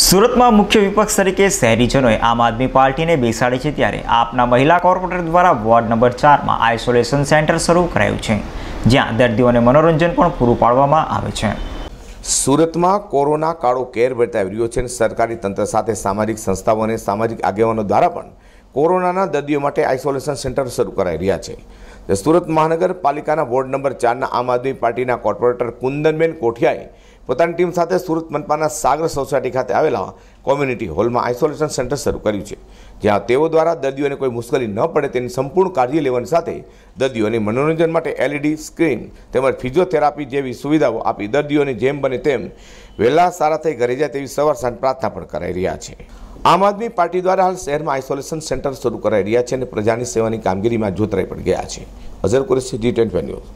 સુરતમાં મુખ્ય વિપક્ષ તરીકે શહેરીજનોએ આમ આદમી પાર્ટીને બેસાડી છે ત્યારે આપના મહિલા કોર્પોરેટર દ્વારા વોર્ડ નંબર ચારમાં આઇસોલેશન સેન્ટર શરૂ કરાયું છે જ્યાં દર્દીઓને મનોરંજન પણ પૂરું પાડવામાં આવે છે સુરતમાં કોરોના કાળો કેર વર્તાવી રહ્યો છે અને સરકારી તંત્ર સાથે સામાજિક સંસ્થાઓ અને સામાજિક આગેવાનો દ્વારા પણ કોરોનાના દર્દીઓ માટે આઇસોલેશન સેન્ટર શરૂ કરાઈ રહ્યા છે સુરત મહાનગરપાલિકાના વોર્ડ નંબર ચારના આમ આદમી પાર્ટીના કોર્પોરેટર કુંદનબેન કોઠિયાએ પોતાની ટીમ સાથે સુરત મનપાના સાગર સોસાયટી ખાતે આવેલા કોમ્યુનિટી હોલમાં આઇસોલેશન સેન્ટર શરૂ કર્યું છે જ્યાં તેઓ દ્વારા દર્દીઓને કોઈ મુશ્કેલી ન પડે તેની સંપૂર્ણ કાળજી લેવાની સાથે દર્દીઓને મનોરંજન માટે એલઈડી સ્ક્રીન તેમજ ફિઝિયોથેરાપી જેવી સુવિધાઓ આપી દર્દીઓને જેમ બને તેમ વહેલા સારા થઈ ઘરે જાય તેવી સવાર સાંજ પ્રાર્થના પણ કરાઈ રહ્યા છે આમ આદમી પાર્ટી દ્વારા હાલ શહેરમાં આઇસોલેશન સેન્ટર શરૂ કરાઈ રહ્યા છે અને પ્રજાની સેવાની કામગીરીમાં જોતરાઈ પણ ગયા છે અઝર કુરેશી જી ટ્વેન્ટી ન્યૂઝ